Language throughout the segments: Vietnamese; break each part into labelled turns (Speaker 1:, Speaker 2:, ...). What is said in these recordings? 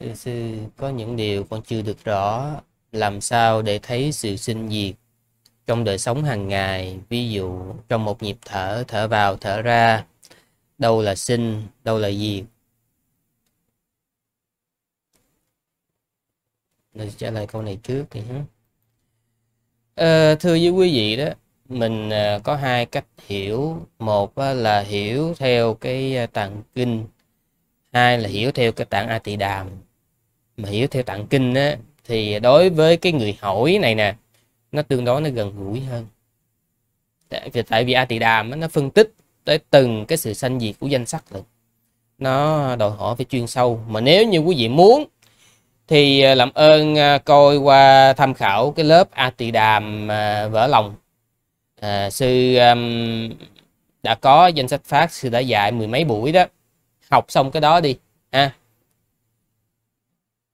Speaker 1: Thưa sư, có những điều con chưa được rõ, làm sao để thấy sự sinh diệt trong đời sống hàng ngày, ví dụ trong một nhịp thở, thở vào, thở ra, đâu là sinh, đâu là diệt. Nên trả lời câu này trước thì à, thưa với quý vị đó, mình ờ, có hai cách hiểu, một là hiểu theo cái ờ, tàng kinh hai là hiểu theo cái tạng a tỳ đàm mà hiểu theo tạng kinh á thì đối với cái người hỏi này nè nó tương đối nó gần gũi hơn tại vì tại vì a tỳ đàm nó phân tích tới từng cái sự sanh diệt của danh sắc lực nó đòi hỏi phải chuyên sâu mà nếu như quý vị muốn thì à, làm ơn à, coi qua tham khảo cái lớp a tỳ đàm à, vỡ lòng à, sư um, đã có danh sách phát sư đã dạy mười mấy buổi đó học xong cái đó đi ha à.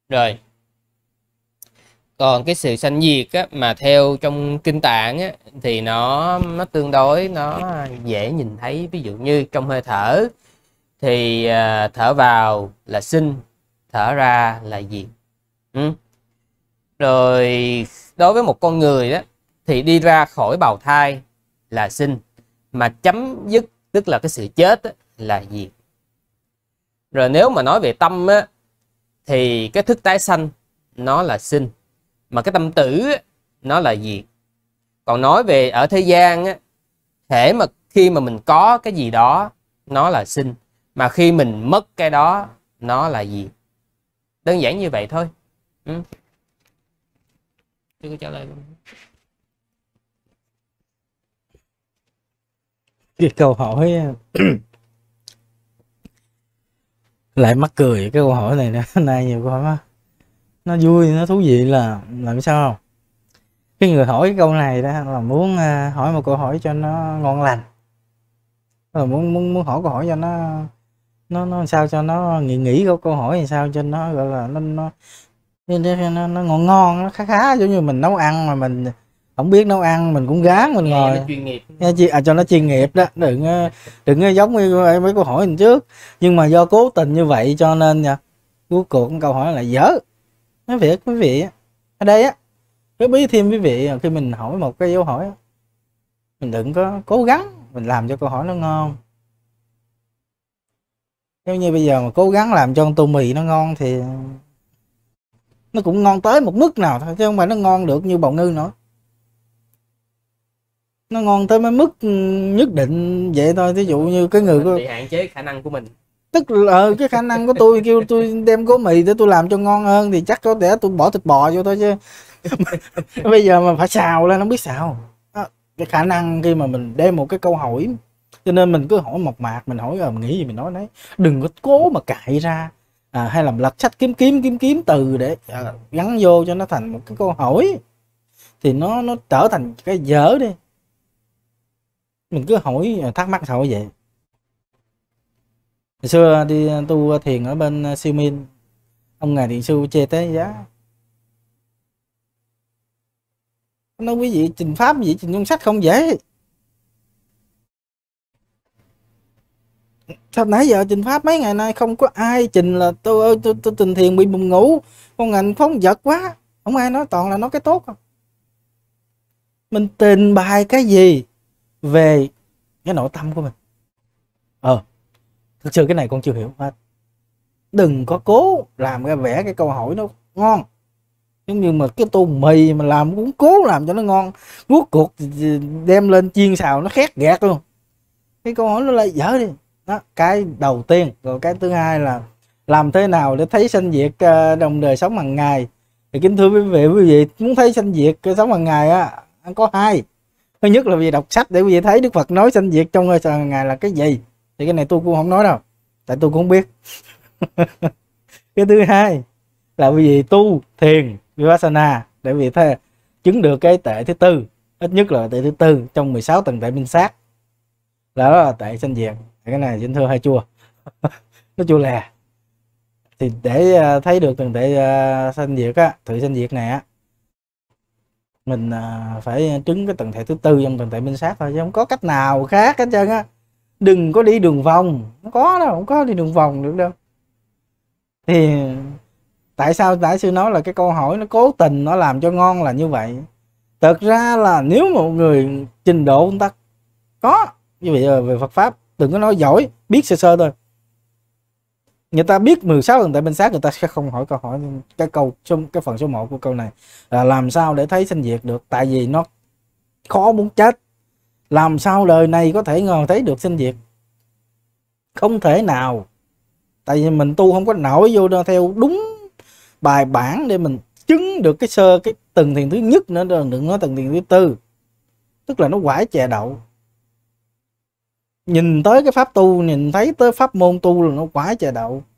Speaker 1: rồi còn cái sự sanh diệt á, mà theo trong kinh tạng á, thì nó nó tương đối nó dễ nhìn thấy ví dụ như trong hơi thở thì à, thở vào là sinh thở ra là diệt ừ. rồi đối với một con người đó thì đi ra khỏi bào thai là sinh mà chấm dứt tức là cái sự chết đó, là diệt rồi nếu mà nói về tâm á, thì cái thức tái sanh nó là sinh mà cái tâm tử nó là diệt còn nói về ở thế gian á, thể mà khi mà mình có cái gì đó nó là sinh mà khi mình mất cái đó nó là gì đơn giản như vậy thôi ừ. chưa có trả lời luôn
Speaker 2: cái câu hỏi à, lại mắc cười cái câu hỏi này nữa nay nhiều câu hỏi mà nó vui nó thú vị là làm sao không cái người hỏi cái câu này đó là muốn à, hỏi một câu hỏi cho nó ngon lành là ờ, muốn muốn muốn hỏi câu hỏi cho nó nó nó sao cho nó nghĩ nghĩ câu câu hỏi thì sao cho nó gọi là nó nó, nó, nó ngon ngon nó khá khá giống như mình nấu ăn mà mình không biết nấu ăn mình cũng gán mình ngồi chuyên nghiệp à cho nó chuyên nghiệp đó đừng ờ, đừng giống như ờ, mấy câu hỏi mình trước nhưng mà do cố tình như vậy cho nên nha cuối cùng câu hỏi là dở nói việc quý vị ở đây á cái bí thêm quý vị ờ, khi mình hỏi một cái dấu hỏi mình đừng có cố gắng mình làm cho câu hỏi nó ngon nếu như bây giờ mà cố gắng làm cho con tô mì nó ngon thì nó cũng ngon tới một mức nào thôi chứ không phải nó ngon được như bào ngư nữa nó ngon tới mấy mức ừ, nhất định vậy thôi thí dụ như cái người của... bị hạn
Speaker 1: chế khả năng của mình
Speaker 2: tức là ừ, cái khả năng của tôi kêu tôi đem gói mì để tôi làm cho ngon hơn thì chắc có thể tôi bỏ thịt bò vô thôi chứ bây giờ mà phải xào lên không biết xào à, cái khả năng khi mà mình đem một cái câu hỏi cho nên mình cứ hỏi mộc mạc mình hỏi rồi ờ, mình nghĩ gì mình nói đấy đừng có cố mà cạy ra à, hay làm lật sách kiếm kiếm kiếm kiếm từ để à, gắn vô cho nó thành một cái câu hỏi thì nó nó trở thành cái dở đi mình cứ hỏi à, thắc mắc hỏi vậy Hồi xưa đi tu thiền ở bên à, siêu minh ông ngài điện sư chê tế giá nói quý vị trình pháp quý trình ngôn sách không dễ sao nãy giờ trình pháp mấy ngày nay không có ai trình là tôi ơi tôi, tôi trình thiền bị buồn ngủ con ngành phóng vật quá không ai nói toàn là nói cái tốt không mình trình bài cái gì về cái nội tâm của mình ờ thực sự cái này con chưa hiểu hết đừng có cố làm ra vẽ cái câu hỏi nó ngon nhưng mà cái tô mì mà làm cũng cố làm cho nó ngon rốt cuộc đem lên chiên xào nó khét gẹt luôn cái câu hỏi nó là dở đi đó cái đầu tiên rồi cái thứ hai là làm thế nào để thấy sanh diệt ờ, đồng đời sống hàng ngày thì kính thưa quý vị quý vị muốn thấy sanh diệt ờ, sống hàng ngày á có hai thứ nhất là vì đọc sách để quý vị thấy đức phật nói sanh diệt trong hơi sờ ngày là cái gì thì cái này tôi cũng không nói đâu tại tôi cũng không biết cái thứ hai là vì tu thiền vipassana để vì thế chứng được cái tệ thứ tư ít nhất là tệ thứ tư trong 16 tầng tệ minh sát đó là tệ sanh diệt cái này xin thưa hai chua nó chua lè thì để à, thấy được từng tệ à, sanh diệt á thử sanh diệt này á mình à, phải trứng cái tầng thể thứ tư trong tầng thể minh sát thôi chứ không có cách nào khác hết trơn á đừng có đi đường vòng không có đâu không có đi đường vòng được đâu thì tại sao đại sư nói là cái câu hỏi nó cố tình nó làm cho ngon là như vậy thật ra là nếu một người trình độ người ta có như vậy về Phật pháp đừng có nói giỏi biết sơ sơ thôi người ta biết 16 lần tại bên sát người ta sẽ không hỏi câu hỏi cái câu trong cái phần số 1 của câu này là làm sao để thấy sinh diệt được tại vì nó khó muốn chết làm sao đời này có thể ngờ thấy được sinh diệt không thể nào tại vì mình tu không có nổi vô đâu theo đúng bài bản để mình chứng được cái sơ cái từng thiền thứ nhất nữa đừng nói từng thiền thứ tư tức là nó quải chè đậu nhìn tới cái pháp tu nhìn thấy tới pháp môn tu là nó quá trời đậu